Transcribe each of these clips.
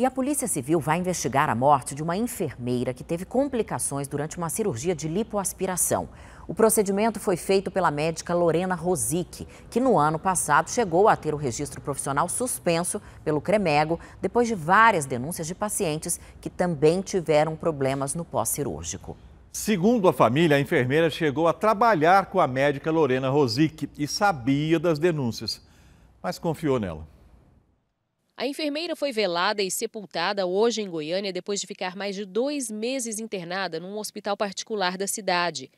E a Polícia Civil vai investigar a morte de uma enfermeira que teve complicações durante uma cirurgia de lipoaspiração. O procedimento foi feito pela médica Lorena Rosic, que no ano passado chegou a ter o registro profissional suspenso pelo CREMEGO, depois de várias denúncias de pacientes que também tiveram problemas no pós-cirúrgico. Segundo a família, a enfermeira chegou a trabalhar com a médica Lorena Rosic e sabia das denúncias, mas confiou nela. A enfermeira foi velada e sepultada hoje em Goiânia depois de ficar mais de dois meses internada num hospital particular da cidade.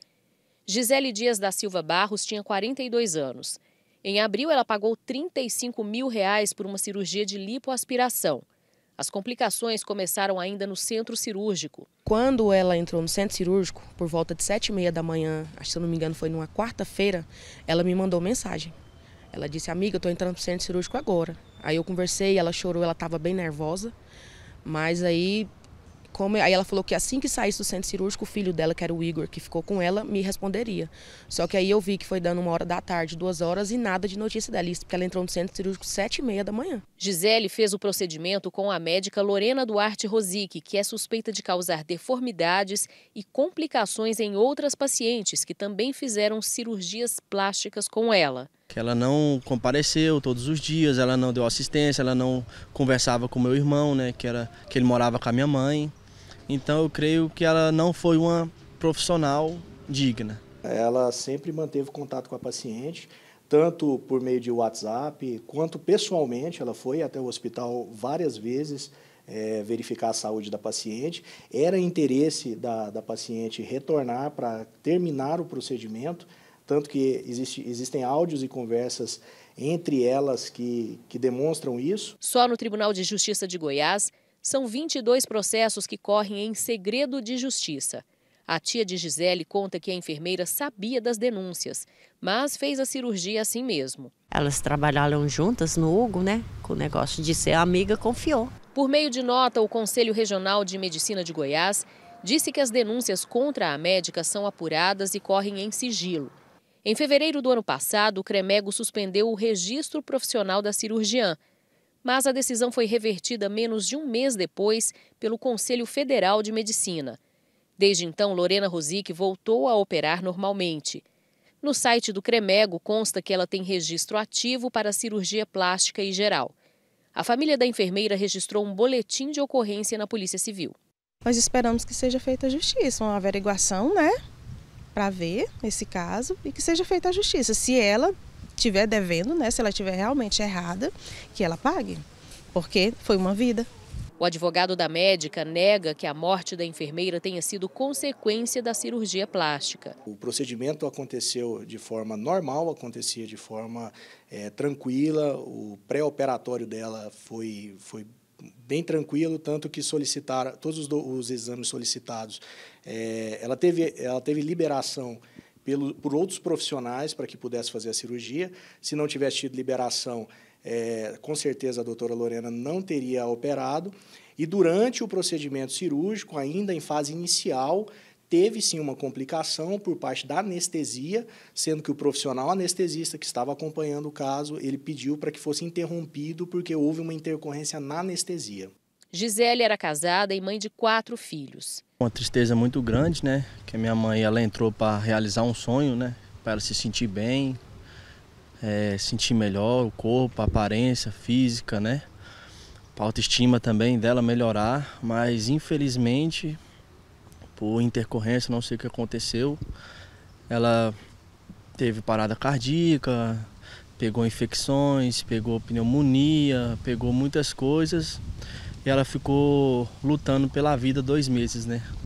Gisele Dias da Silva Barros tinha 42 anos. Em abril, ela pagou 35 mil reais por uma cirurgia de lipoaspiração. As complicações começaram ainda no centro cirúrgico. Quando ela entrou no centro cirúrgico, por volta de sete e meia da manhã, se eu não me engano foi numa quarta-feira, ela me mandou mensagem. Ela disse, amiga, eu estou entrando no centro cirúrgico agora. Aí eu conversei, ela chorou, ela estava bem nervosa, mas aí como aí ela falou que assim que saísse do centro cirúrgico, o filho dela, que era o Igor, que ficou com ela, me responderia. Só que aí eu vi que foi dando uma hora da tarde, duas horas, e nada de notícia dela. porque ela entrou no centro cirúrgico sete e meia da manhã. Gisele fez o procedimento com a médica Lorena Duarte Rosic, que é suspeita de causar deformidades e complicações em outras pacientes que também fizeram cirurgias plásticas com ela que ela não compareceu todos os dias, ela não deu assistência, ela não conversava com meu irmão, né, que era que ele morava com a minha mãe. Então eu creio que ela não foi uma profissional digna. Ela sempre manteve contato com a paciente, tanto por meio de WhatsApp quanto pessoalmente. Ela foi até o hospital várias vezes é, verificar a saúde da paciente. Era interesse da, da paciente retornar para terminar o procedimento tanto que existe, existem áudios e conversas entre elas que, que demonstram isso. Só no Tribunal de Justiça de Goiás, são 22 processos que correm em segredo de justiça. A tia de Gisele conta que a enfermeira sabia das denúncias, mas fez a cirurgia assim mesmo. Elas trabalharam juntas no Hugo, né? Com o negócio de ser amiga, confiou. Por meio de nota, o Conselho Regional de Medicina de Goiás disse que as denúncias contra a médica são apuradas e correm em sigilo. Em fevereiro do ano passado, o Cremego suspendeu o registro profissional da cirurgiã, mas a decisão foi revertida menos de um mês depois pelo Conselho Federal de Medicina. Desde então, Lorena Rosic voltou a operar normalmente. No site do Cremego consta que ela tem registro ativo para cirurgia plástica e geral. A família da enfermeira registrou um boletim de ocorrência na Polícia Civil. Nós esperamos que seja feita justiça, uma averiguação, né? para ver esse caso e que seja feita a justiça. Se ela tiver devendo, né, se ela tiver realmente errada, que ela pague, porque foi uma vida. O advogado da médica nega que a morte da enfermeira tenha sido consequência da cirurgia plástica. O procedimento aconteceu de forma normal, acontecia de forma é, tranquila, o pré-operatório dela foi, foi bem tranquilo, tanto que solicitaram todos os, os exames solicitados. É, ela, teve, ela teve liberação pelo, por outros profissionais para que pudesse fazer a cirurgia. Se não tivesse tido liberação, é, com certeza a doutora Lorena não teria operado. E durante o procedimento cirúrgico, ainda em fase inicial, teve sim uma complicação por parte da anestesia, sendo que o profissional anestesista que estava acompanhando o caso, ele pediu para que fosse interrompido porque houve uma intercorrência na anestesia. Gisele era casada e mãe de quatro filhos. Uma tristeza muito grande, né? Que a minha mãe ela entrou para realizar um sonho, né? Para se sentir bem, é, sentir melhor o corpo, a aparência física, né? A autoestima também dela melhorar, mas infelizmente por intercorrência, não sei o que aconteceu. Ela teve parada cardíaca, pegou infecções, pegou pneumonia, pegou muitas coisas. E ela ficou lutando pela vida dois meses, né?